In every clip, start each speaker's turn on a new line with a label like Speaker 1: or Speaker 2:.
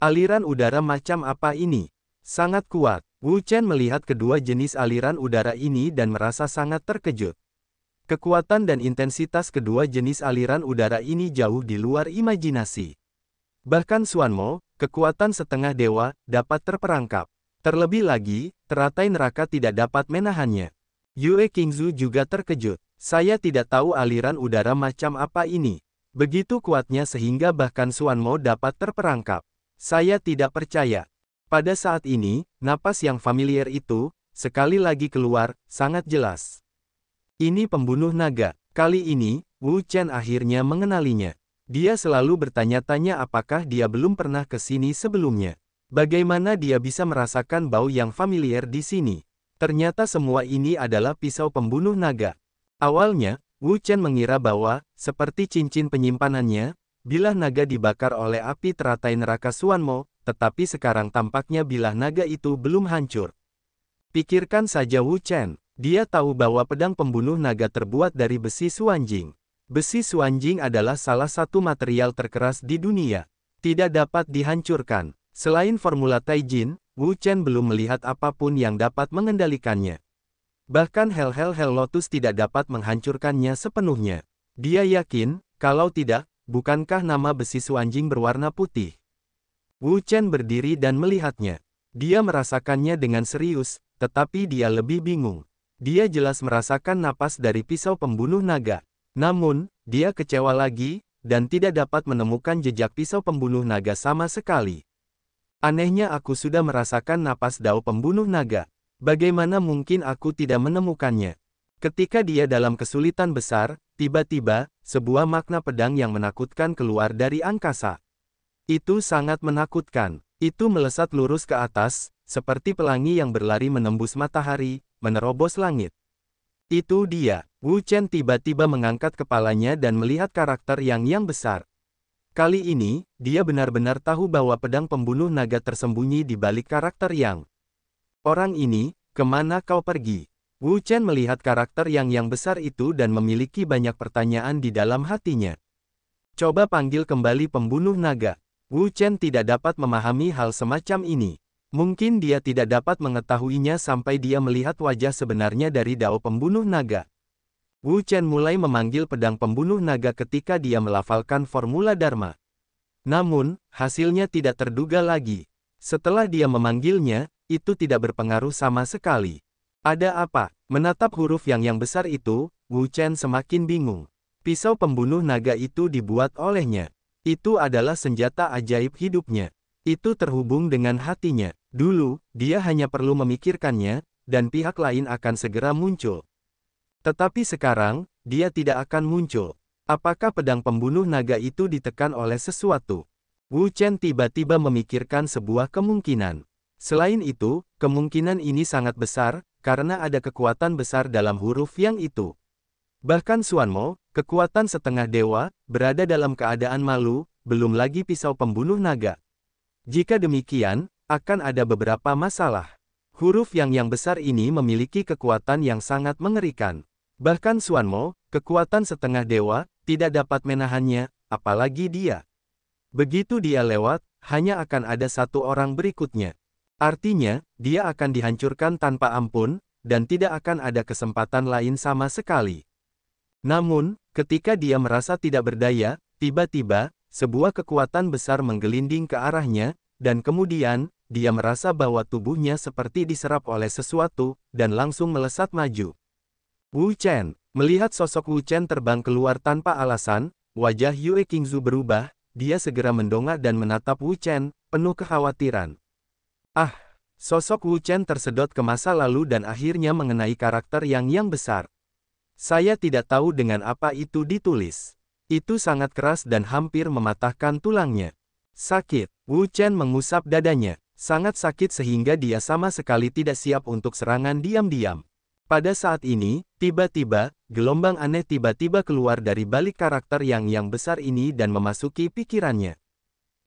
Speaker 1: Aliran udara macam apa ini? Sangat kuat. Wu Chen melihat kedua jenis aliran udara ini dan merasa sangat terkejut. Kekuatan dan intensitas kedua jenis aliran udara ini jauh di luar imajinasi. Bahkan Suan Mo, kekuatan setengah dewa, dapat terperangkap. Terlebih lagi, teratai neraka tidak dapat menahannya. Yue Qingzu juga terkejut. Saya tidak tahu aliran udara macam apa ini. Begitu kuatnya sehingga bahkan Suan Mo dapat terperangkap. Saya tidak percaya. Pada saat ini, napas yang familiar itu, sekali lagi keluar, sangat jelas. Ini pembunuh naga. Kali ini, Wu Chen akhirnya mengenalinya. Dia selalu bertanya-tanya apakah dia belum pernah ke sini sebelumnya. Bagaimana dia bisa merasakan bau yang familiar di sini? Ternyata semua ini adalah pisau pembunuh naga. Awalnya, Wu Chen mengira bahwa, seperti cincin penyimpanannya, Bilah naga dibakar oleh api teratai neraka Suanmo, tetapi sekarang tampaknya bilah naga itu belum hancur. Pikirkan saja Wu Chen. Dia tahu bahwa pedang pembunuh naga terbuat dari besi suanjing. Besi suanjing adalah salah satu material terkeras di dunia. Tidak dapat dihancurkan. Selain formula Taijin, Wu Chen belum melihat apapun yang dapat mengendalikannya. Bahkan hel-hel Hel Lotus tidak dapat menghancurkannya sepenuhnya. Dia yakin, kalau tidak, bukankah nama besisu anjing berwarna putih? Wu Chen berdiri dan melihatnya. Dia merasakannya dengan serius, tetapi dia lebih bingung. Dia jelas merasakan napas dari pisau pembunuh naga. Namun, dia kecewa lagi, dan tidak dapat menemukan jejak pisau pembunuh naga sama sekali. Anehnya aku sudah merasakan napas dao pembunuh naga. Bagaimana mungkin aku tidak menemukannya? Ketika dia dalam kesulitan besar, tiba-tiba, sebuah makna pedang yang menakutkan keluar dari angkasa. Itu sangat menakutkan. Itu melesat lurus ke atas, seperti pelangi yang berlari menembus matahari, menerobos langit. Itu dia. Wu Chen tiba-tiba mengangkat kepalanya dan melihat karakter yang yang besar. Kali ini, dia benar-benar tahu bahwa pedang pembunuh naga tersembunyi di balik karakter yang. Orang ini, kemana kau pergi? Wu Chen melihat karakter yang yang besar itu dan memiliki banyak pertanyaan di dalam hatinya. Coba panggil kembali pembunuh naga. Wu Chen tidak dapat memahami hal semacam ini. Mungkin dia tidak dapat mengetahuinya sampai dia melihat wajah sebenarnya dari Dao pembunuh naga. Wu Chen mulai memanggil pedang pembunuh naga ketika dia melafalkan formula Dharma. Namun, hasilnya tidak terduga lagi. Setelah dia memanggilnya, itu tidak berpengaruh sama sekali. Ada apa? Menatap huruf yang yang besar itu, Wu Chen semakin bingung. Pisau pembunuh naga itu dibuat olehnya. Itu adalah senjata ajaib hidupnya. Itu terhubung dengan hatinya. Dulu, dia hanya perlu memikirkannya, dan pihak lain akan segera muncul. Tetapi sekarang, dia tidak akan muncul. Apakah pedang pembunuh naga itu ditekan oleh sesuatu? Wu Chen tiba-tiba memikirkan sebuah kemungkinan. Selain itu, kemungkinan ini sangat besar, karena ada kekuatan besar dalam huruf yang itu. Bahkan Suanmo, kekuatan setengah dewa, berada dalam keadaan malu, belum lagi pisau pembunuh naga. Jika demikian, akan ada beberapa masalah. Huruf yang yang besar ini memiliki kekuatan yang sangat mengerikan. Bahkan Suanmo, kekuatan setengah dewa, tidak dapat menahannya, apalagi dia. Begitu dia lewat, hanya akan ada satu orang berikutnya. Artinya, dia akan dihancurkan tanpa ampun, dan tidak akan ada kesempatan lain sama sekali. Namun, ketika dia merasa tidak berdaya, tiba-tiba, sebuah kekuatan besar menggelinding ke arahnya, dan kemudian, dia merasa bahwa tubuhnya seperti diserap oleh sesuatu, dan langsung melesat maju. Wu Chen, melihat sosok Wu Chen terbang keluar tanpa alasan, wajah Yue Qingzu berubah, dia segera mendongak dan menatap Wu Chen, penuh kekhawatiran. Ah, sosok Wu Chen tersedot ke masa lalu dan akhirnya mengenai karakter yang yang besar. Saya tidak tahu dengan apa itu ditulis. Itu sangat keras dan hampir mematahkan tulangnya. Sakit, Wu Chen mengusap dadanya. Sangat sakit sehingga dia sama sekali tidak siap untuk serangan diam-diam. Pada saat ini, tiba-tiba, gelombang aneh tiba-tiba keluar dari balik karakter yang yang besar ini dan memasuki pikirannya.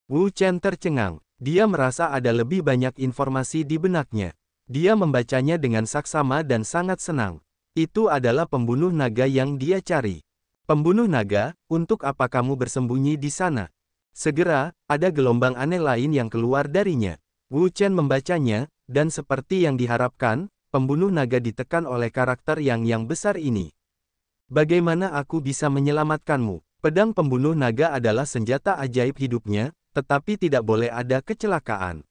Speaker 1: Wu Chen tercengang, dia merasa ada lebih banyak informasi di benaknya. Dia membacanya dengan saksama dan sangat senang. Itu adalah pembunuh naga yang dia cari. Pembunuh naga, untuk apa kamu bersembunyi di sana? Segera, ada gelombang aneh lain yang keluar darinya. Wu Chen membacanya, dan seperti yang diharapkan, pembunuh naga ditekan oleh karakter yang yang besar ini. Bagaimana aku bisa menyelamatkanmu? Pedang pembunuh naga adalah senjata ajaib hidupnya, tetapi tidak boleh ada kecelakaan.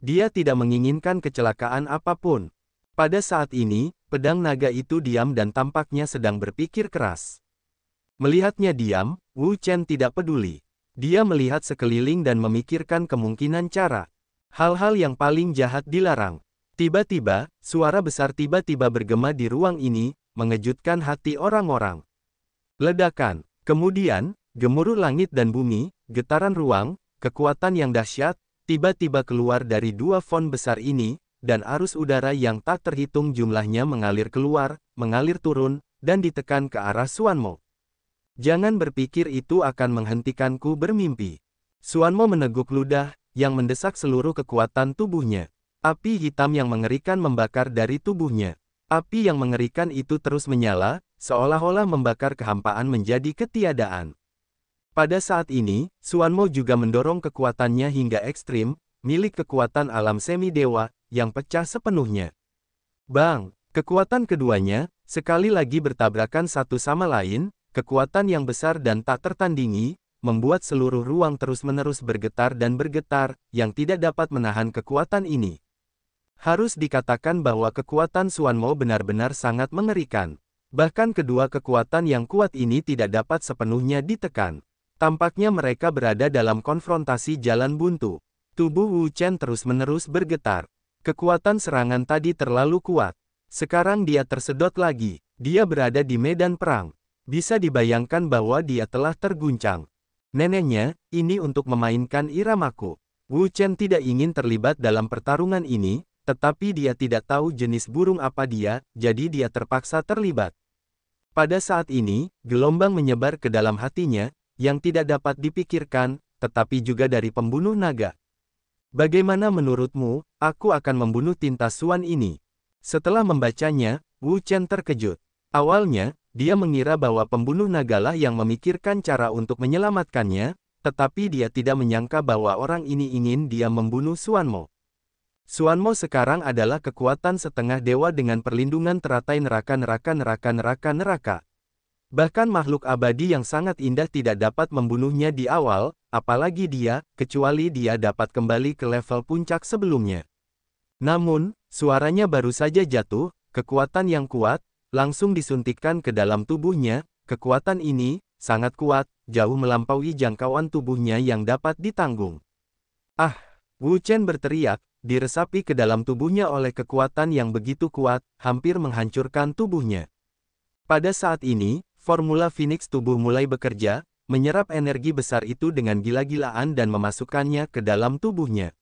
Speaker 1: Dia tidak menginginkan kecelakaan apapun. Pada saat ini, pedang naga itu diam dan tampaknya sedang berpikir keras. Melihatnya diam, Wu Chen tidak peduli. Dia melihat sekeliling dan memikirkan kemungkinan cara. Hal-hal yang paling jahat dilarang. Tiba-tiba, suara besar tiba-tiba bergema di ruang ini, mengejutkan hati orang-orang. Ledakan. Kemudian, gemuruh langit dan bumi, getaran ruang, Kekuatan yang dahsyat, tiba-tiba keluar dari dua font besar ini, dan arus udara yang tak terhitung jumlahnya mengalir keluar, mengalir turun, dan ditekan ke arah Suanmo. Jangan berpikir itu akan menghentikanku bermimpi. Suanmo meneguk ludah, yang mendesak seluruh kekuatan tubuhnya. Api hitam yang mengerikan membakar dari tubuhnya. Api yang mengerikan itu terus menyala, seolah-olah membakar kehampaan menjadi ketiadaan. Pada saat ini, Suanmo juga mendorong kekuatannya hingga ekstrim, milik kekuatan alam semi-dewa, yang pecah sepenuhnya. Bang, kekuatan keduanya, sekali lagi bertabrakan satu sama lain, kekuatan yang besar dan tak tertandingi, membuat seluruh ruang terus-menerus bergetar dan bergetar, yang tidak dapat menahan kekuatan ini. Harus dikatakan bahwa kekuatan Suanmo benar-benar sangat mengerikan. Bahkan kedua kekuatan yang kuat ini tidak dapat sepenuhnya ditekan. Tampaknya mereka berada dalam konfrontasi jalan buntu. Tubuh Wu Chen terus-menerus bergetar. Kekuatan serangan tadi terlalu kuat. Sekarang dia tersedot lagi. Dia berada di medan perang. Bisa dibayangkan bahwa dia telah terguncang. Neneknya, ini untuk memainkan iramaku. Wu Chen tidak ingin terlibat dalam pertarungan ini, tetapi dia tidak tahu jenis burung apa dia, jadi dia terpaksa terlibat. Pada saat ini, gelombang menyebar ke dalam hatinya, yang tidak dapat dipikirkan, tetapi juga dari pembunuh naga. Bagaimana menurutmu, aku akan membunuh tinta suan ini? Setelah membacanya, Wu Chen terkejut. Awalnya, dia mengira bahwa pembunuh naga lah yang memikirkan cara untuk menyelamatkannya, tetapi dia tidak menyangka bahwa orang ini ingin dia membunuh Suan Mo. Suan Mo sekarang adalah kekuatan setengah dewa dengan perlindungan teratai neraka neraka neraka neraka neraka. Bahkan makhluk abadi yang sangat indah tidak dapat membunuhnya di awal, apalagi dia, kecuali dia dapat kembali ke level puncak sebelumnya. Namun, suaranya baru saja jatuh, kekuatan yang kuat, langsung disuntikkan ke dalam tubuhnya, kekuatan ini, sangat kuat, jauh melampaui jangkauan tubuhnya yang dapat ditanggung. Ah, Wu Chen berteriak, diresapi ke dalam tubuhnya oleh kekuatan yang begitu kuat, hampir menghancurkan tubuhnya. Pada saat ini, Formula Phoenix tubuh mulai bekerja, menyerap energi besar itu dengan gila-gilaan dan memasukkannya ke dalam tubuhnya.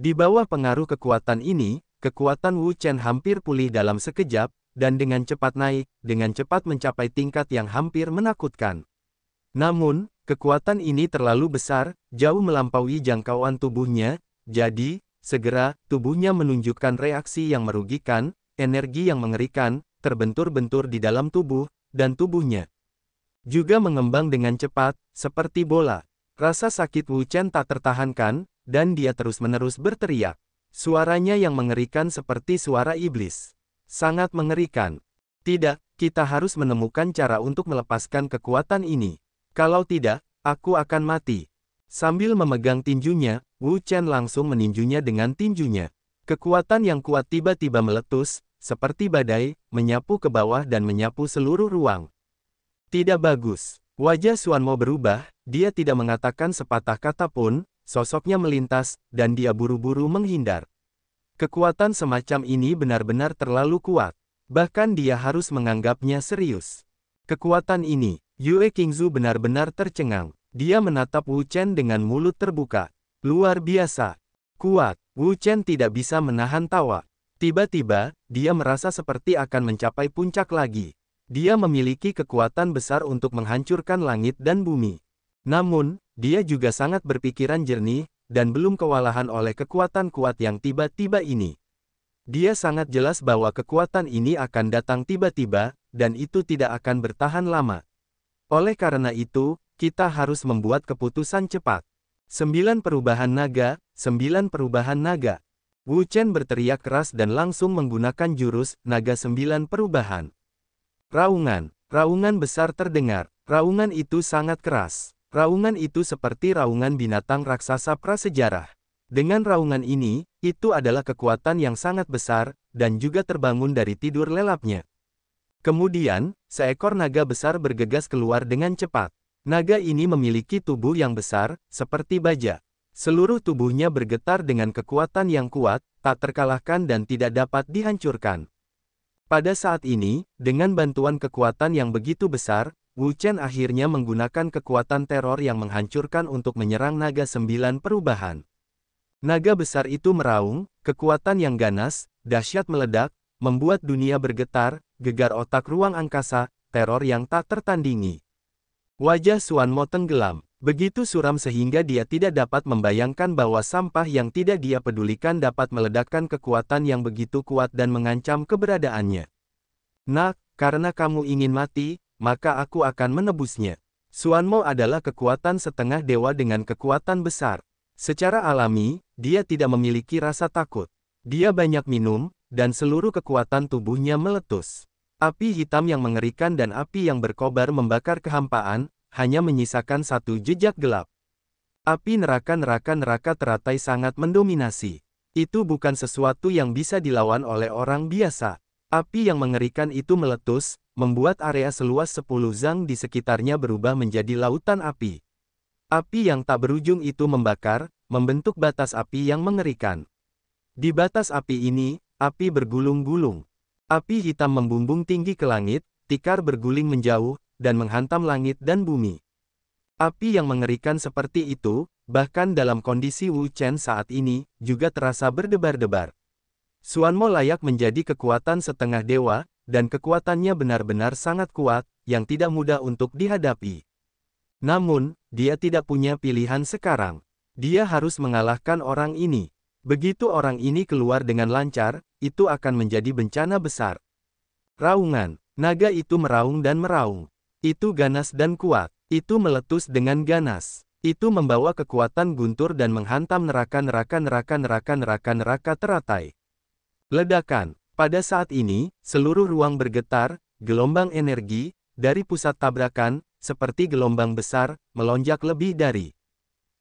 Speaker 1: Di bawah pengaruh kekuatan ini, kekuatan Wu Chen hampir pulih dalam sekejap, dan dengan cepat naik, dengan cepat mencapai tingkat yang hampir menakutkan. Namun, kekuatan ini terlalu besar, jauh melampaui jangkauan tubuhnya, jadi, segera, tubuhnya menunjukkan reaksi yang merugikan, energi yang mengerikan, terbentur-bentur di dalam tubuh, dan tubuhnya. Juga mengembang dengan cepat, seperti bola. Rasa sakit Wu Chen tak tertahankan, dan dia terus-menerus berteriak. Suaranya yang mengerikan seperti suara iblis. Sangat mengerikan. Tidak, kita harus menemukan cara untuk melepaskan kekuatan ini. Kalau tidak, aku akan mati. Sambil memegang tinjunya, Wu Chen langsung meninjunya dengan tinjunya. Kekuatan yang kuat tiba-tiba meletus, seperti badai, menyapu ke bawah dan menyapu seluruh ruang. Tidak bagus. Wajah Suanmo berubah, dia tidak mengatakan sepatah kata pun, sosoknya melintas, dan dia buru-buru menghindar. Kekuatan semacam ini benar-benar terlalu kuat. Bahkan dia harus menganggapnya serius. Kekuatan ini, Yue Qingzu benar-benar tercengang. Dia menatap Wu Chen dengan mulut terbuka. Luar biasa. Kuat. Wu Chen tidak bisa menahan tawa. Tiba-tiba, dia merasa seperti akan mencapai puncak lagi. Dia memiliki kekuatan besar untuk menghancurkan langit dan bumi. Namun, dia juga sangat berpikiran jernih, dan belum kewalahan oleh kekuatan kuat yang tiba-tiba ini. Dia sangat jelas bahwa kekuatan ini akan datang tiba-tiba, dan itu tidak akan bertahan lama. Oleh karena itu, kita harus membuat keputusan cepat. Sembilan Perubahan Naga, sembilan Perubahan Naga Wu Chen berteriak keras dan langsung menggunakan jurus naga sembilan perubahan. Raungan, raungan besar terdengar, raungan itu sangat keras. Raungan itu seperti raungan binatang raksasa prasejarah. Dengan raungan ini, itu adalah kekuatan yang sangat besar, dan juga terbangun dari tidur lelapnya. Kemudian, seekor naga besar bergegas keluar dengan cepat. Naga ini memiliki tubuh yang besar, seperti baja. Seluruh tubuhnya bergetar dengan kekuatan yang kuat, tak terkalahkan dan tidak dapat dihancurkan. Pada saat ini, dengan bantuan kekuatan yang begitu besar, Wu Chen akhirnya menggunakan kekuatan teror yang menghancurkan untuk menyerang naga sembilan perubahan. Naga besar itu meraung, kekuatan yang ganas, dahsyat meledak, membuat dunia bergetar, gegar otak ruang angkasa, teror yang tak tertandingi. Wajah Suan Mo tenggelam. Begitu suram sehingga dia tidak dapat membayangkan bahwa sampah yang tidak dia pedulikan dapat meledakkan kekuatan yang begitu kuat dan mengancam keberadaannya. Nah, karena kamu ingin mati, maka aku akan menebusnya. Suanmo adalah kekuatan setengah dewa dengan kekuatan besar. Secara alami, dia tidak memiliki rasa takut. Dia banyak minum, dan seluruh kekuatan tubuhnya meletus. Api hitam yang mengerikan dan api yang berkobar membakar kehampaan, hanya menyisakan satu jejak gelap. Api neraka-neraka-neraka teratai sangat mendominasi. Itu bukan sesuatu yang bisa dilawan oleh orang biasa. Api yang mengerikan itu meletus, membuat area seluas 10 zang di sekitarnya berubah menjadi lautan api. Api yang tak berujung itu membakar, membentuk batas api yang mengerikan. Di batas api ini, api bergulung-gulung. Api hitam membumbung tinggi ke langit, tikar berguling menjauh, dan menghantam langit dan bumi. Api yang mengerikan seperti itu, bahkan dalam kondisi Wu Chen saat ini, juga terasa berdebar-debar. Mo layak menjadi kekuatan setengah dewa, dan kekuatannya benar-benar sangat kuat, yang tidak mudah untuk dihadapi. Namun, dia tidak punya pilihan sekarang. Dia harus mengalahkan orang ini. Begitu orang ini keluar dengan lancar, itu akan menjadi bencana besar. Raungan, naga itu meraung dan meraung. Itu ganas dan kuat. Itu meletus dengan ganas. Itu membawa kekuatan guntur dan menghantam neraka-neraka-neraka-neraka-neraka-neraka teratai. Ledakan. Pada saat ini, seluruh ruang bergetar, gelombang energi, dari pusat tabrakan, seperti gelombang besar, melonjak lebih dari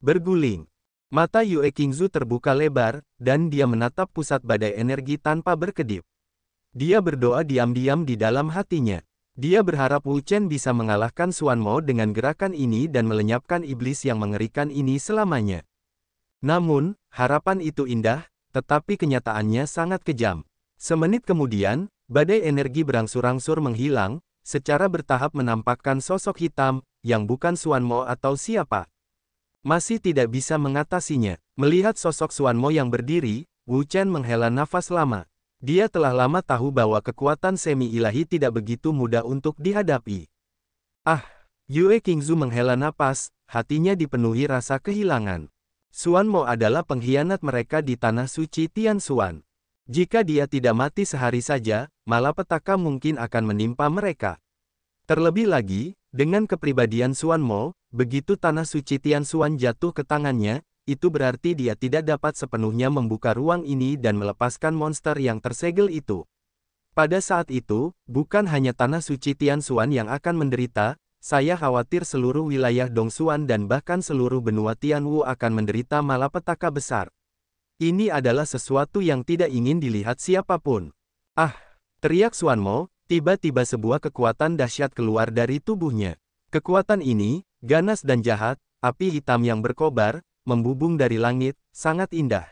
Speaker 1: berguling. Mata Yue Kingzu terbuka lebar, dan dia menatap pusat badai energi tanpa berkedip. Dia berdoa diam-diam di dalam hatinya. Dia berharap Wu Chen bisa mengalahkan Xuan Mo dengan gerakan ini dan melenyapkan iblis yang mengerikan ini selamanya. Namun, harapan itu indah, tetapi kenyataannya sangat kejam. Semenit kemudian, badai energi berangsur-angsur menghilang, secara bertahap menampakkan sosok hitam, yang bukan Xuan Mo atau siapa. Masih tidak bisa mengatasinya. Melihat sosok Xuan Mo yang berdiri, Wu Chen menghela nafas lama. Dia telah lama tahu bahwa kekuatan semi-ilahi tidak begitu mudah untuk dihadapi. Ah, Yue Qingzu menghela napas, hatinya dipenuhi rasa kehilangan. Suan Mo adalah pengkhianat mereka di Tanah Suci Tian Suan. Jika dia tidak mati sehari saja, malapetaka mungkin akan menimpa mereka. Terlebih lagi, dengan kepribadian Suan Mo, begitu Tanah Suci Tian Suan jatuh ke tangannya, itu berarti dia tidak dapat sepenuhnya membuka ruang ini dan melepaskan monster yang tersegel itu. Pada saat itu, bukan hanya tanah suci Tian Tianxuan yang akan menderita, saya khawatir seluruh wilayah Dong Xuan dan bahkan seluruh benua Tian Wu akan menderita malapetaka besar. Ini adalah sesuatu yang tidak ingin dilihat siapapun. Ah, teriak Mo. tiba-tiba sebuah kekuatan dahsyat keluar dari tubuhnya. Kekuatan ini, ganas dan jahat, api hitam yang berkobar, membubung dari langit, sangat indah.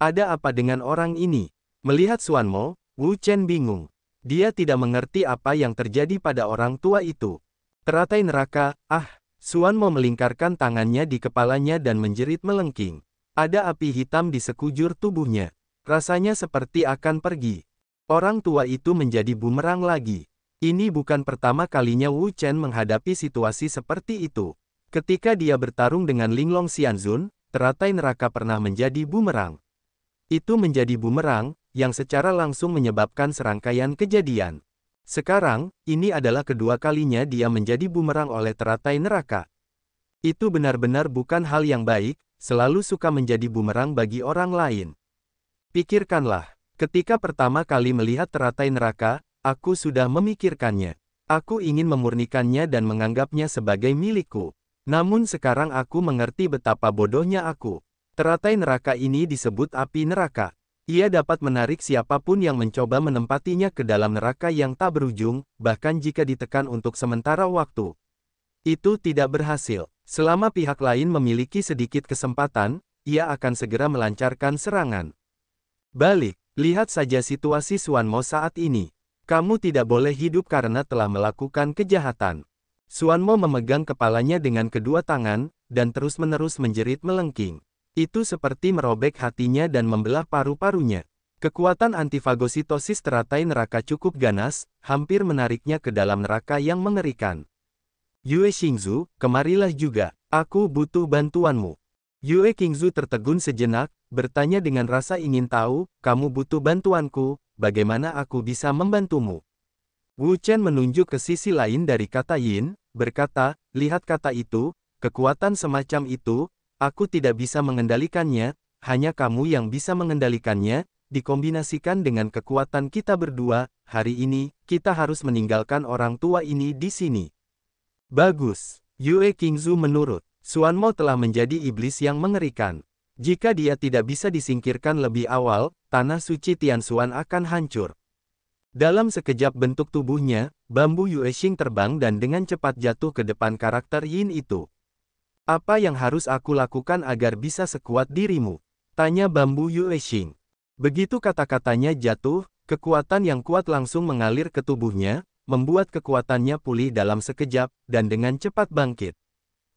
Speaker 1: Ada apa dengan orang ini? Melihat Suanmo, Wu Chen bingung. Dia tidak mengerti apa yang terjadi pada orang tua itu. Teratai neraka, ah, Suanmo melingkarkan tangannya di kepalanya dan menjerit melengking. Ada api hitam di sekujur tubuhnya. Rasanya seperti akan pergi. Orang tua itu menjadi bumerang lagi. Ini bukan pertama kalinya Wu Chen menghadapi situasi seperti itu. Ketika dia bertarung dengan Linglong Xianzun, teratai neraka pernah menjadi bumerang. Itu menjadi bumerang, yang secara langsung menyebabkan serangkaian kejadian. Sekarang, ini adalah kedua kalinya dia menjadi bumerang oleh teratai neraka. Itu benar-benar bukan hal yang baik, selalu suka menjadi bumerang bagi orang lain. Pikirkanlah, ketika pertama kali melihat teratai neraka, aku sudah memikirkannya. Aku ingin memurnikannya dan menganggapnya sebagai milikku. Namun sekarang aku mengerti betapa bodohnya aku. Teratai neraka ini disebut api neraka. Ia dapat menarik siapapun yang mencoba menempatinya ke dalam neraka yang tak berujung, bahkan jika ditekan untuk sementara waktu. Itu tidak berhasil. Selama pihak lain memiliki sedikit kesempatan, ia akan segera melancarkan serangan. Balik, lihat saja situasi Suanmo saat ini. Kamu tidak boleh hidup karena telah melakukan kejahatan. Suanmo memegang kepalanya dengan kedua tangan, dan terus-menerus menjerit melengking. Itu seperti merobek hatinya dan membelah paru-parunya. Kekuatan antifagositosis teratai neraka cukup ganas, hampir menariknya ke dalam neraka yang mengerikan. Yue Xingzu, kemarilah juga, aku butuh bantuanmu. Yue Qingzu tertegun sejenak, bertanya dengan rasa ingin tahu, kamu butuh bantuanku, bagaimana aku bisa membantumu? Wu Chen menunjuk ke sisi lain dari kata Yin, berkata, lihat kata itu, kekuatan semacam itu, aku tidak bisa mengendalikannya, hanya kamu yang bisa mengendalikannya, dikombinasikan dengan kekuatan kita berdua, hari ini, kita harus meninggalkan orang tua ini di sini. Bagus, Yue Kingzu menurut, Suanmo telah menjadi iblis yang mengerikan. Jika dia tidak bisa disingkirkan lebih awal, tanah suci Tian Suan akan hancur. Dalam sekejap bentuk tubuhnya, bambu Yuexing terbang dan dengan cepat jatuh ke depan karakter Yin itu. Apa yang harus aku lakukan agar bisa sekuat dirimu? Tanya bambu Yuexing. Begitu kata-katanya jatuh, kekuatan yang kuat langsung mengalir ke tubuhnya, membuat kekuatannya pulih dalam sekejap, dan dengan cepat bangkit.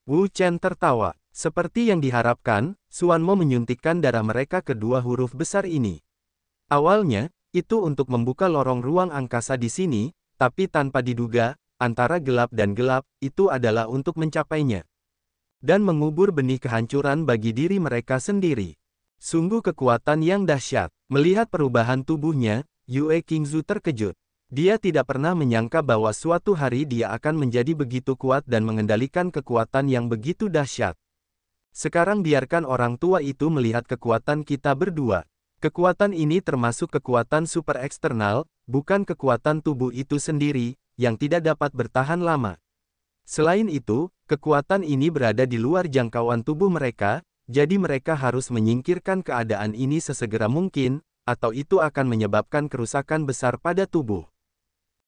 Speaker 1: Wu Chen tertawa. Seperti yang diharapkan, Suan Mo menyuntikkan darah mereka ke dua huruf besar ini. Awalnya, itu untuk membuka lorong ruang angkasa di sini, tapi tanpa diduga, antara gelap dan gelap, itu adalah untuk mencapainya. Dan mengubur benih kehancuran bagi diri mereka sendiri. Sungguh kekuatan yang dahsyat. Melihat perubahan tubuhnya, Yue Qingzu terkejut. Dia tidak pernah menyangka bahwa suatu hari dia akan menjadi begitu kuat dan mengendalikan kekuatan yang begitu dahsyat. Sekarang biarkan orang tua itu melihat kekuatan kita berdua. Kekuatan ini termasuk kekuatan super eksternal, bukan kekuatan tubuh itu sendiri, yang tidak dapat bertahan lama. Selain itu, kekuatan ini berada di luar jangkauan tubuh mereka, jadi mereka harus menyingkirkan keadaan ini sesegera mungkin, atau itu akan menyebabkan kerusakan besar pada tubuh.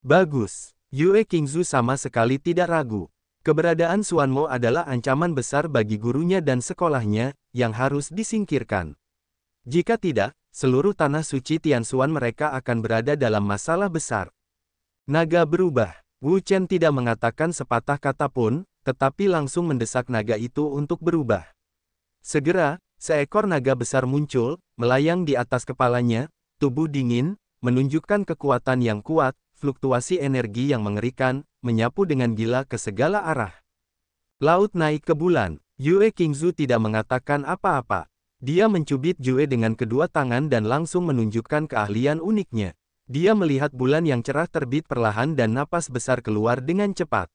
Speaker 1: Bagus, Yue Qingzu sama sekali tidak ragu. Keberadaan Suanmo adalah ancaman besar bagi gurunya dan sekolahnya, yang harus disingkirkan. Jika tidak, seluruh tanah suci Tianxuan mereka akan berada dalam masalah besar. Naga berubah. Wu Chen tidak mengatakan sepatah kata pun, tetapi langsung mendesak naga itu untuk berubah. Segera, seekor naga besar muncul, melayang di atas kepalanya, tubuh dingin, menunjukkan kekuatan yang kuat, fluktuasi energi yang mengerikan, menyapu dengan gila ke segala arah. Laut naik ke bulan, Yue Qingzu tidak mengatakan apa-apa, dia mencubit Jue dengan kedua tangan dan langsung menunjukkan keahlian uniknya. Dia melihat bulan yang cerah terbit perlahan dan napas besar keluar dengan cepat.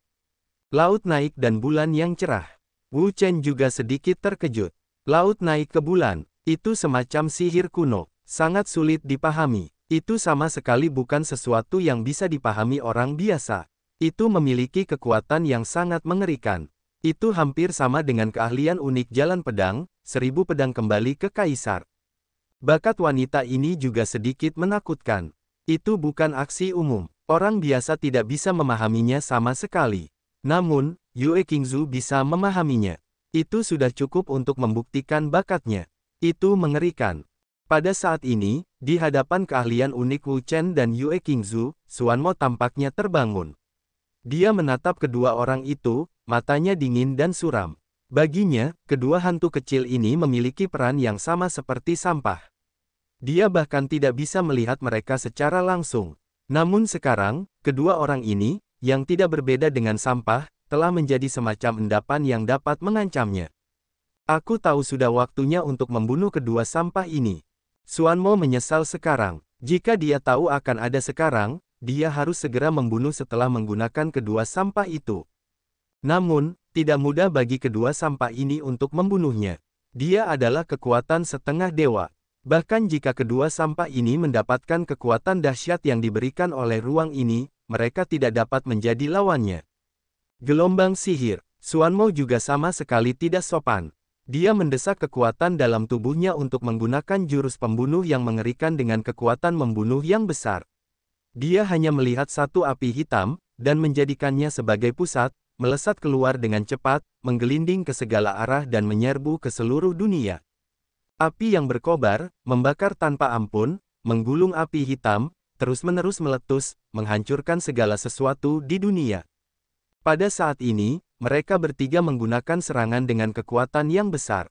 Speaker 1: Laut naik dan bulan yang cerah. Wu Chen juga sedikit terkejut. Laut naik ke bulan, itu semacam sihir kuno, sangat sulit dipahami. Itu sama sekali bukan sesuatu yang bisa dipahami orang biasa. Itu memiliki kekuatan yang sangat mengerikan. Itu hampir sama dengan keahlian unik jalan pedang, seribu pedang kembali ke Kaisar. Bakat wanita ini juga sedikit menakutkan. Itu bukan aksi umum. Orang biasa tidak bisa memahaminya sama sekali. Namun, Yue Qingzu bisa memahaminya. Itu sudah cukup untuk membuktikan bakatnya. Itu mengerikan. Pada saat ini, di hadapan keahlian unik Wu Chen dan Yue Qingzu, Suan Mo tampaknya terbangun. Dia menatap kedua orang itu, matanya dingin dan suram. Baginya, kedua hantu kecil ini memiliki peran yang sama seperti sampah. Dia bahkan tidak bisa melihat mereka secara langsung. Namun sekarang, kedua orang ini, yang tidak berbeda dengan sampah, telah menjadi semacam endapan yang dapat mengancamnya. Aku tahu sudah waktunya untuk membunuh kedua sampah ini. Suanmo menyesal sekarang. Jika dia tahu akan ada sekarang, dia harus segera membunuh setelah menggunakan kedua sampah itu. Namun, tidak mudah bagi kedua sampah ini untuk membunuhnya. Dia adalah kekuatan setengah dewa. Bahkan jika kedua sampah ini mendapatkan kekuatan dahsyat yang diberikan oleh ruang ini, mereka tidak dapat menjadi lawannya. Gelombang sihir, Suanmo juga sama sekali tidak sopan. Dia mendesak kekuatan dalam tubuhnya untuk menggunakan jurus pembunuh yang mengerikan dengan kekuatan membunuh yang besar. Dia hanya melihat satu api hitam, dan menjadikannya sebagai pusat, melesat keluar dengan cepat, menggelinding ke segala arah dan menyerbu ke seluruh dunia. Api yang berkobar, membakar tanpa ampun, menggulung api hitam, terus-menerus meletus, menghancurkan segala sesuatu di dunia. Pada saat ini, mereka bertiga menggunakan serangan dengan kekuatan yang besar.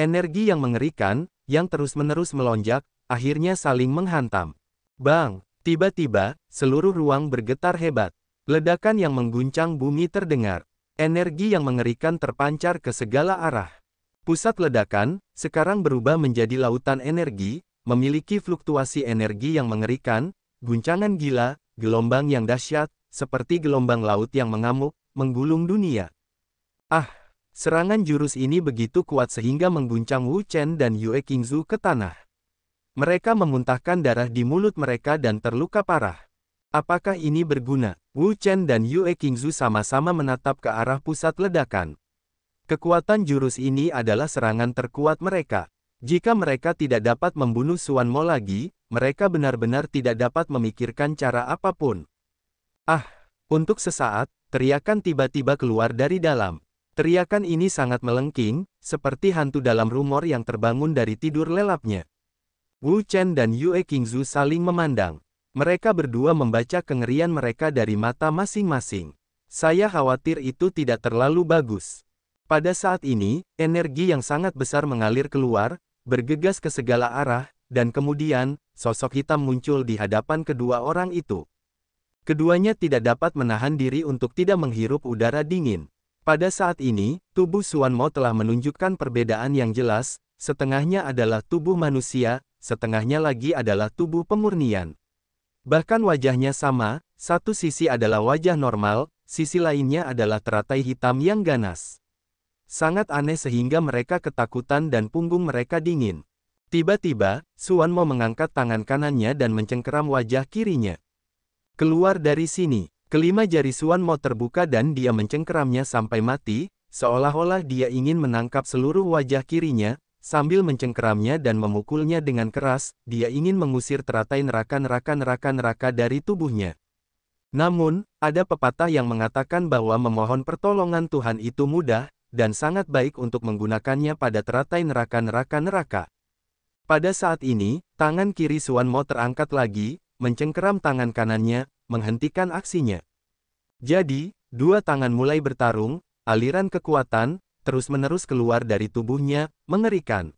Speaker 1: Energi yang mengerikan, yang terus-menerus melonjak, akhirnya saling menghantam. Bang, tiba-tiba, seluruh ruang bergetar hebat. Ledakan yang mengguncang bumi terdengar. Energi yang mengerikan terpancar ke segala arah. Pusat ledakan, sekarang berubah menjadi lautan energi, memiliki fluktuasi energi yang mengerikan, guncangan gila, gelombang yang dahsyat, seperti gelombang laut yang mengamuk, menggulung dunia. Ah, serangan jurus ini begitu kuat sehingga mengguncang Wu Chen dan Yue Qingzu ke tanah. Mereka memuntahkan darah di mulut mereka dan terluka parah. Apakah ini berguna? Wu Chen dan Yue Qingzu sama-sama menatap ke arah pusat ledakan. Kekuatan jurus ini adalah serangan terkuat mereka. Jika mereka tidak dapat membunuh Suan Mo lagi, mereka benar-benar tidak dapat memikirkan cara apapun. Ah, untuk sesaat, teriakan tiba-tiba keluar dari dalam. Teriakan ini sangat melengking, seperti hantu dalam rumor yang terbangun dari tidur lelapnya. Wu Chen dan Yue Qingzu saling memandang. Mereka berdua membaca kengerian mereka dari mata masing-masing. Saya khawatir itu tidak terlalu bagus. Pada saat ini, energi yang sangat besar mengalir keluar, bergegas ke segala arah, dan kemudian, sosok hitam muncul di hadapan kedua orang itu. Keduanya tidak dapat menahan diri untuk tidak menghirup udara dingin. Pada saat ini, tubuh Suan Mo telah menunjukkan perbedaan yang jelas, setengahnya adalah tubuh manusia, setengahnya lagi adalah tubuh pemurnian. Bahkan wajahnya sama, satu sisi adalah wajah normal, sisi lainnya adalah teratai hitam yang ganas. Sangat aneh sehingga mereka ketakutan dan punggung mereka dingin. Tiba-tiba, Suan mau mengangkat tangan kanannya dan mencengkeram wajah kirinya. Keluar dari sini, kelima jari Suan mau terbuka dan dia mencengkeramnya sampai mati, seolah-olah dia ingin menangkap seluruh wajah kirinya, Sambil mencengkeramnya dan memukulnya dengan keras, dia ingin mengusir teratai neraka-neraka-neraka-neraka dari tubuhnya. Namun, ada pepatah yang mengatakan bahwa memohon pertolongan Tuhan itu mudah, dan sangat baik untuk menggunakannya pada teratai neraka-neraka-neraka. Pada saat ini, tangan kiri Suan Mo terangkat lagi, mencengkeram tangan kanannya, menghentikan aksinya. Jadi, dua tangan mulai bertarung, aliran kekuatan, terus-menerus keluar dari tubuhnya, mengerikan.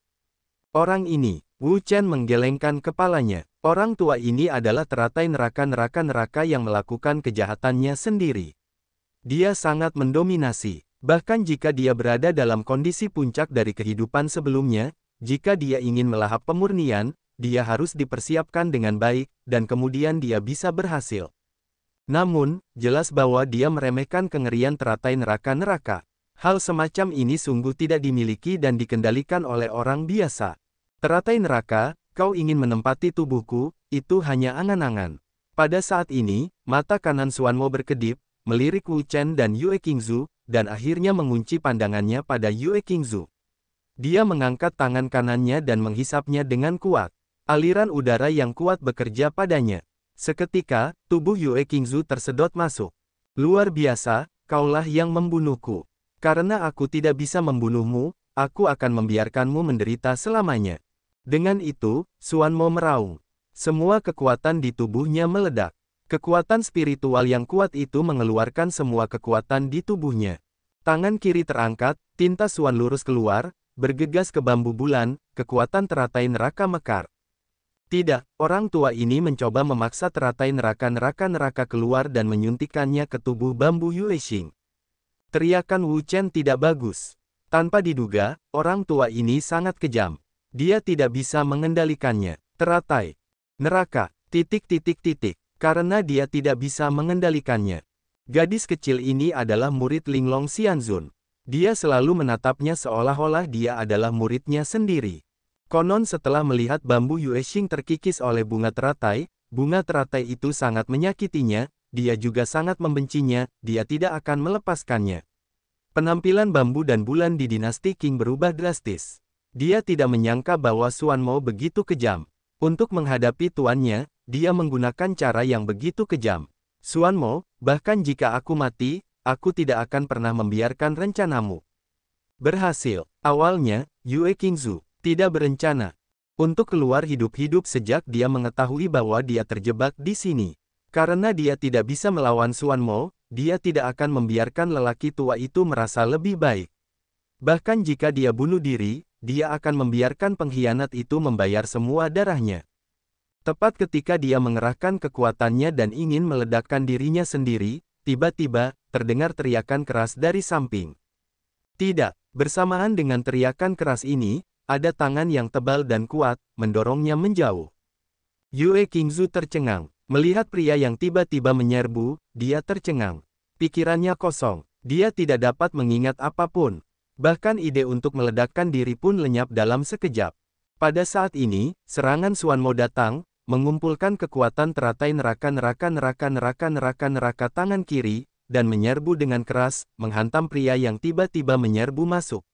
Speaker 1: Orang ini, Wu Chen menggelengkan kepalanya. Orang tua ini adalah teratai neraka-neraka-neraka yang melakukan kejahatannya sendiri. Dia sangat mendominasi. Bahkan jika dia berada dalam kondisi puncak dari kehidupan sebelumnya, jika dia ingin melahap pemurnian, dia harus dipersiapkan dengan baik, dan kemudian dia bisa berhasil. Namun, jelas bahwa dia meremehkan kengerian teratai neraka-neraka. Hal semacam ini sungguh tidak dimiliki dan dikendalikan oleh orang biasa. Teratai neraka, kau ingin menempati tubuhku, itu hanya angan-angan. Pada saat ini, mata kanan Suanmo berkedip, melirik Wu Chen dan Yue Qingzu, dan akhirnya mengunci pandangannya pada Yue Qingzu. Dia mengangkat tangan kanannya dan menghisapnya dengan kuat. Aliran udara yang kuat bekerja padanya. Seketika, tubuh Yue Qingzu tersedot masuk. Luar biasa, kaulah yang membunuhku. Karena aku tidak bisa membunuhmu, aku akan membiarkanmu menderita selamanya. Dengan itu, Suanmo meraung. Semua kekuatan di tubuhnya meledak. Kekuatan spiritual yang kuat itu mengeluarkan semua kekuatan di tubuhnya. Tangan kiri terangkat, tinta Suan lurus keluar, bergegas ke bambu bulan, kekuatan teratai neraka mekar. Tidak, orang tua ini mencoba memaksa teratai neraka-neraka-neraka keluar dan menyuntikannya ke tubuh bambu Xing. Teriakan Wu Chen tidak bagus. Tanpa diduga, orang tua ini sangat kejam. Dia tidak bisa mengendalikannya. Teratai. Neraka. Titik titik titik. Karena dia tidak bisa mengendalikannya. Gadis kecil ini adalah murid Linglong Xianzun. Dia selalu menatapnya seolah-olah dia adalah muridnya sendiri. Konon setelah melihat bambu Yuexing terkikis oleh bunga teratai, bunga teratai itu sangat menyakitinya, dia juga sangat membencinya, dia tidak akan melepaskannya. Penampilan bambu dan bulan di dinasti King berubah drastis. Dia tidak menyangka bahwa Suan Mo begitu kejam. Untuk menghadapi tuannya, dia menggunakan cara yang begitu kejam. Suan Mo, bahkan jika aku mati, aku tidak akan pernah membiarkan rencanamu. Berhasil, awalnya, Yue Qingzu tidak berencana untuk keluar hidup-hidup sejak dia mengetahui bahwa dia terjebak di sini. Karena dia tidak bisa melawan Suan Mo, dia tidak akan membiarkan lelaki tua itu merasa lebih baik. Bahkan jika dia bunuh diri, dia akan membiarkan pengkhianat itu membayar semua darahnya. Tepat ketika dia mengerahkan kekuatannya dan ingin meledakkan dirinya sendiri, tiba-tiba, terdengar teriakan keras dari samping. Tidak, bersamaan dengan teriakan keras ini, ada tangan yang tebal dan kuat, mendorongnya menjauh. Yue Kingzu tercengang. Melihat pria yang tiba-tiba menyerbu, dia tercengang. Pikirannya kosong, dia tidak dapat mengingat apapun. Bahkan ide untuk meledakkan diri pun lenyap dalam sekejap. Pada saat ini, serangan Suanmo datang, mengumpulkan kekuatan teratai neraka-neraka-neraka-neraka-neraka tangan kiri, dan menyerbu dengan keras, menghantam pria yang tiba-tiba menyerbu masuk.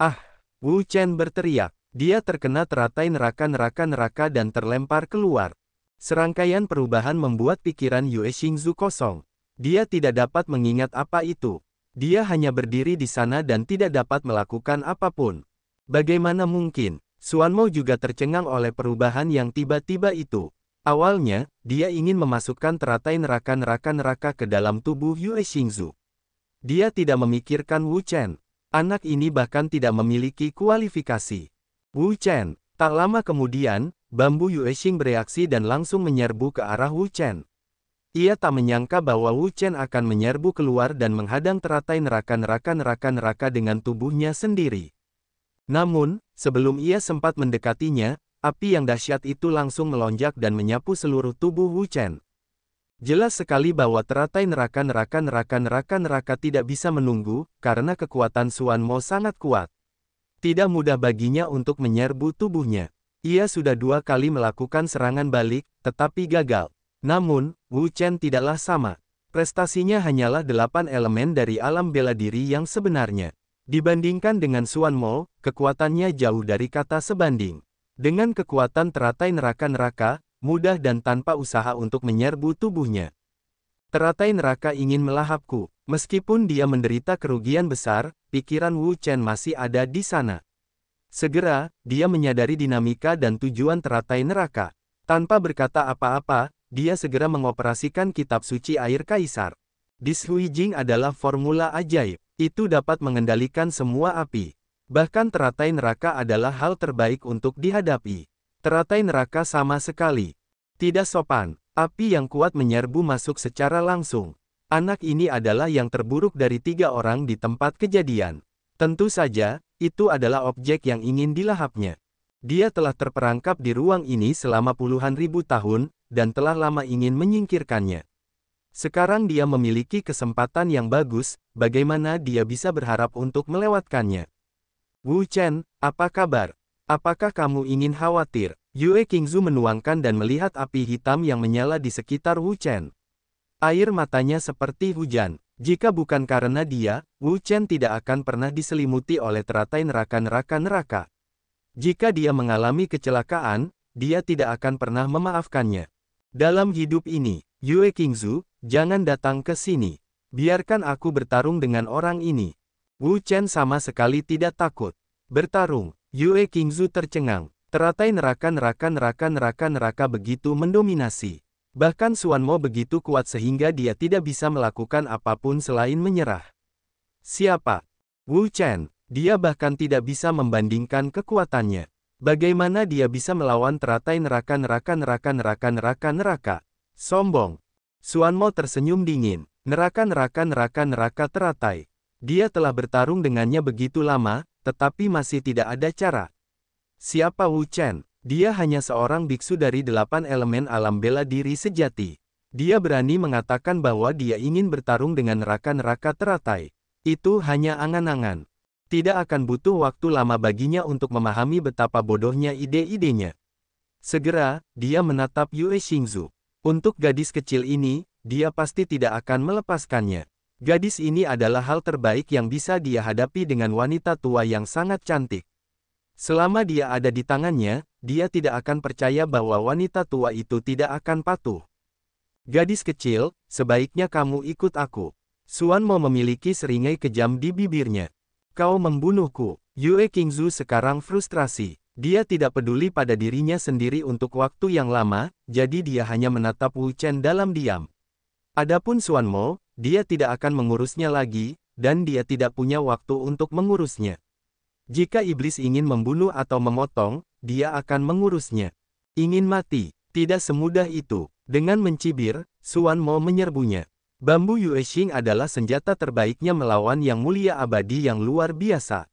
Speaker 1: Ah! Wu Chen berteriak. Dia terkena teratai neraka-neraka-neraka dan terlempar keluar. Serangkaian perubahan membuat pikiran Yue Xingzu kosong. Dia tidak dapat mengingat apa itu. Dia hanya berdiri di sana dan tidak dapat melakukan apapun. Bagaimana mungkin? Suanmo juga tercengang oleh perubahan yang tiba-tiba itu. Awalnya, dia ingin memasukkan teratai neraka-neraka-neraka ke dalam tubuh Yue Xingzu. Dia tidak memikirkan Wu Chen. Anak ini bahkan tidak memiliki kualifikasi. Wu Chen, tak lama kemudian, Bambu Yuexing bereaksi dan langsung menyerbu ke arah Wu Chen. Ia tak menyangka bahwa Wu Chen akan menyerbu keluar dan menghadang teratai neraka-neraka-neraka-neraka dengan tubuhnya sendiri. Namun, sebelum ia sempat mendekatinya, api yang dahsyat itu langsung melonjak dan menyapu seluruh tubuh Wu Chen. Jelas sekali bahwa teratai neraka-neraka-neraka-neraka-neraka tidak bisa menunggu, karena kekuatan Suan Mo sangat kuat. Tidak mudah baginya untuk menyerbu tubuhnya. Ia sudah dua kali melakukan serangan balik, tetapi gagal. Namun, Wu Chen tidaklah sama. Prestasinya hanyalah delapan elemen dari alam bela diri yang sebenarnya. Dibandingkan dengan Suan Mo, kekuatannya jauh dari kata sebanding. Dengan kekuatan teratai neraka-neraka, mudah dan tanpa usaha untuk menyerbu tubuhnya. Teratai neraka ingin melahapku. Meskipun dia menderita kerugian besar, pikiran Wu Chen masih ada di sana. Segera, dia menyadari dinamika dan tujuan teratai neraka. Tanpa berkata apa-apa, dia segera mengoperasikan kitab suci air kaisar. Dishuijing adalah formula ajaib. Itu dapat mengendalikan semua api. Bahkan teratai neraka adalah hal terbaik untuk dihadapi. Teratai neraka sama sekali. Tidak sopan, api yang kuat menyerbu masuk secara langsung. Anak ini adalah yang terburuk dari tiga orang di tempat kejadian. Tentu saja, itu adalah objek yang ingin dilahapnya. Dia telah terperangkap di ruang ini selama puluhan ribu tahun, dan telah lama ingin menyingkirkannya. Sekarang dia memiliki kesempatan yang bagus, bagaimana dia bisa berharap untuk melewatkannya. Wu Chen, apa kabar? Apakah kamu ingin khawatir? Yue Qingzu menuangkan dan melihat api hitam yang menyala di sekitar Wu Chen. Air matanya seperti hujan. Jika bukan karena dia, Wu Chen tidak akan pernah diselimuti oleh teratai neraka-neraka neraka. Jika dia mengalami kecelakaan, dia tidak akan pernah memaafkannya. Dalam hidup ini, Yue Qingzu, jangan datang ke sini. Biarkan aku bertarung dengan orang ini. Wu Chen sama sekali tidak takut. Bertarung, Yue Qingzu tercengang. Teratai neraka-neraka-neraka-neraka-neraka begitu mendominasi. Bahkan Suanmo begitu kuat sehingga dia tidak bisa melakukan apapun selain menyerah. Siapa? Wu Chen. Dia bahkan tidak bisa membandingkan kekuatannya. Bagaimana dia bisa melawan teratai neraka neraka neraka neraka neraka neraka? Sombong. Suanmo tersenyum dingin. Neraka neraka neraka neraka teratai. Dia telah bertarung dengannya begitu lama, tetapi masih tidak ada cara. Siapa Wu Chen? Dia hanya seorang biksu dari delapan elemen alam bela diri sejati. Dia berani mengatakan bahwa dia ingin bertarung dengan neraka-neraka teratai. Itu hanya angan-angan. Tidak akan butuh waktu lama baginya untuk memahami betapa bodohnya ide-idenya. Segera, dia menatap Yue Xingzu. Untuk gadis kecil ini, dia pasti tidak akan melepaskannya. Gadis ini adalah hal terbaik yang bisa dia hadapi dengan wanita tua yang sangat cantik. Selama dia ada di tangannya, dia tidak akan percaya bahwa wanita tua itu tidak akan patuh. Gadis kecil, sebaiknya kamu ikut aku. Suan mau memiliki seringai kejam di bibirnya. Kau membunuhku. Yue Qingzu sekarang frustrasi. Dia tidak peduli pada dirinya sendiri untuk waktu yang lama, jadi dia hanya menatap Wu Chen dalam diam. Adapun Suan Mo, dia tidak akan mengurusnya lagi, dan dia tidak punya waktu untuk mengurusnya. Jika iblis ingin membunuh atau memotong, dia akan mengurusnya. Ingin mati, tidak semudah itu. Dengan mencibir, Suan Mo menyerbunya. Bambu Yue Shing adalah senjata terbaiknya melawan yang mulia abadi yang luar biasa.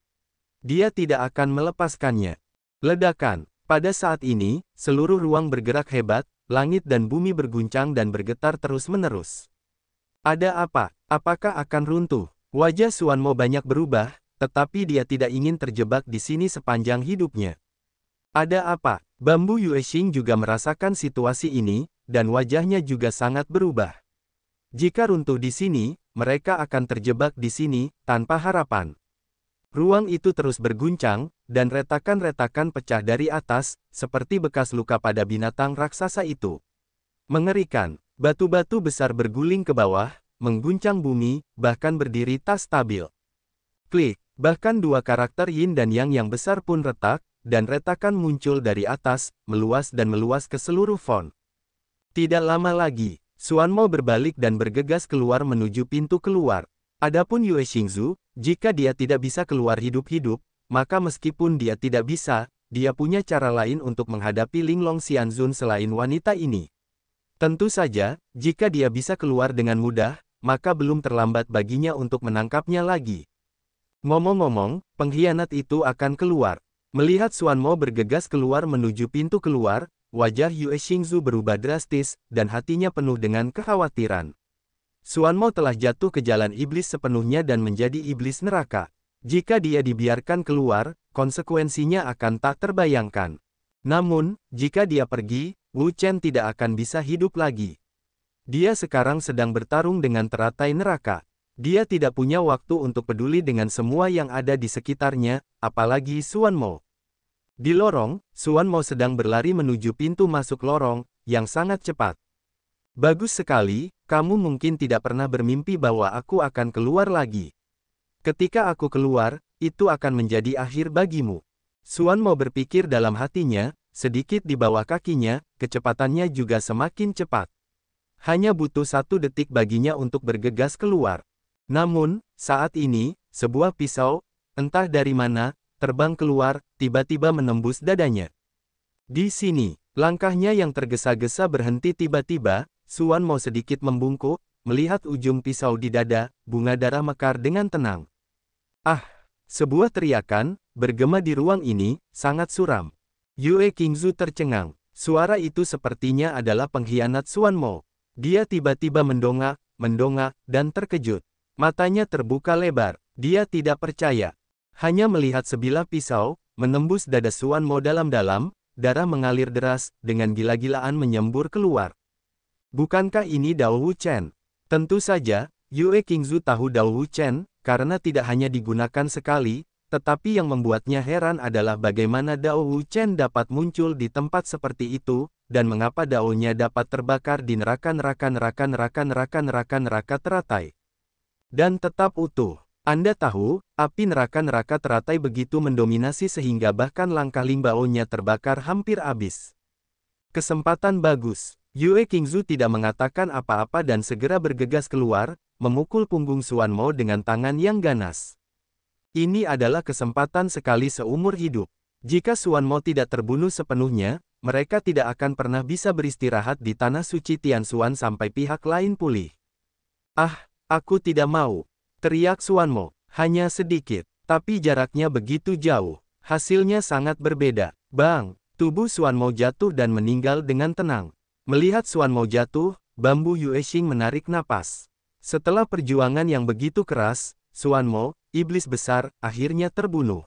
Speaker 1: Dia tidak akan melepaskannya. Ledakan. Pada saat ini, seluruh ruang bergerak hebat, langit dan bumi berguncang dan bergetar terus-menerus. Ada apa? Apakah akan runtuh? Wajah Suan Mo banyak berubah, tetapi dia tidak ingin terjebak di sini sepanjang hidupnya. Ada apa? Bambu Yuexing juga merasakan situasi ini, dan wajahnya juga sangat berubah. Jika runtuh di sini, mereka akan terjebak di sini, tanpa harapan. Ruang itu terus berguncang, dan retakan-retakan pecah dari atas, seperti bekas luka pada binatang raksasa itu. Mengerikan, batu-batu besar berguling ke bawah, mengguncang bumi, bahkan berdiri tak stabil. Klik. Bahkan dua karakter yin dan yang yang besar pun retak, dan retakan muncul dari atas, meluas dan meluas ke seluruh font. Tidak lama lagi, Mo berbalik dan bergegas keluar menuju pintu keluar. Adapun Yue Xingzu, jika dia tidak bisa keluar hidup-hidup, maka meskipun dia tidak bisa, dia punya cara lain untuk menghadapi Linglong Xianzun selain wanita ini. Tentu saja, jika dia bisa keluar dengan mudah, maka belum terlambat baginya untuk menangkapnya lagi. Ngomong-ngomong, pengkhianat itu akan keluar. Melihat Mo bergegas keluar menuju pintu keluar, wajah Yue Xingzu berubah drastis, dan hatinya penuh dengan kekhawatiran. Mo telah jatuh ke jalan iblis sepenuhnya dan menjadi iblis neraka. Jika dia dibiarkan keluar, konsekuensinya akan tak terbayangkan. Namun, jika dia pergi, Wu Chen tidak akan bisa hidup lagi. Dia sekarang sedang bertarung dengan teratai neraka. Dia tidak punya waktu untuk peduli dengan semua yang ada di sekitarnya, apalagi Suan Mo. Di lorong, Suan Mo sedang berlari menuju pintu masuk lorong, yang sangat cepat. Bagus sekali, kamu mungkin tidak pernah bermimpi bahwa aku akan keluar lagi. Ketika aku keluar, itu akan menjadi akhir bagimu. Suan Mo berpikir dalam hatinya, sedikit di bawah kakinya, kecepatannya juga semakin cepat. Hanya butuh satu detik baginya untuk bergegas keluar. Namun, saat ini, sebuah pisau, entah dari mana, terbang keluar, tiba-tiba menembus dadanya. Di sini, langkahnya yang tergesa-gesa berhenti tiba-tiba, Suan mau sedikit membungkuk, melihat ujung pisau di dada, bunga darah mekar dengan tenang. Ah, sebuah teriakan, bergema di ruang ini, sangat suram. Yue Kingzu tercengang. Suara itu sepertinya adalah pengkhianat Suan Mo. Dia tiba-tiba mendongak, mendongak, dan terkejut. Matanya terbuka lebar, dia tidak percaya. Hanya melihat sebilah pisau, menembus dada Suan Mo dalam-dalam, darah mengalir deras, dengan gila-gilaan menyembur keluar. Bukankah ini Dao Wu Chen? Tentu saja, Yue Qingzu tahu Dao Wu Chen, karena tidak hanya digunakan sekali, tetapi yang membuatnya heran adalah bagaimana Dao Wu Chen dapat muncul di tempat seperti itu, dan mengapa daunnya dapat terbakar di neraka neraka neraka neraka neraka neraka teratai dan tetap utuh. Anda tahu, api neraka-neraka teratai begitu mendominasi sehingga bahkan langkah limbaonya terbakar hampir habis. Kesempatan bagus. Yue Qingzu tidak mengatakan apa-apa dan segera bergegas keluar, memukul punggung Suan Mo dengan tangan yang ganas. Ini adalah kesempatan sekali seumur hidup. Jika Suan Mo tidak terbunuh sepenuhnya, mereka tidak akan pernah bisa beristirahat di tanah suci Tian Suan sampai pihak lain pulih. Ah, Aku tidak mau. Teriak Suanmo, hanya sedikit, tapi jaraknya begitu jauh. Hasilnya sangat berbeda. Bang, tubuh Suanmo jatuh dan meninggal dengan tenang. Melihat Suanmo jatuh, bambu Yuexing menarik napas. Setelah perjuangan yang begitu keras, Suanmo, iblis besar, akhirnya terbunuh.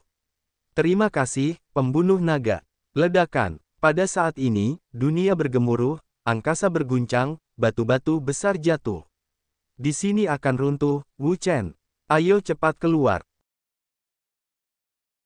Speaker 1: Terima kasih, pembunuh naga. Ledakan. Pada saat ini, dunia bergemuruh, angkasa berguncang, batu-batu besar jatuh. Di sini akan runtuh, Wu Chen. Ayo cepat keluar.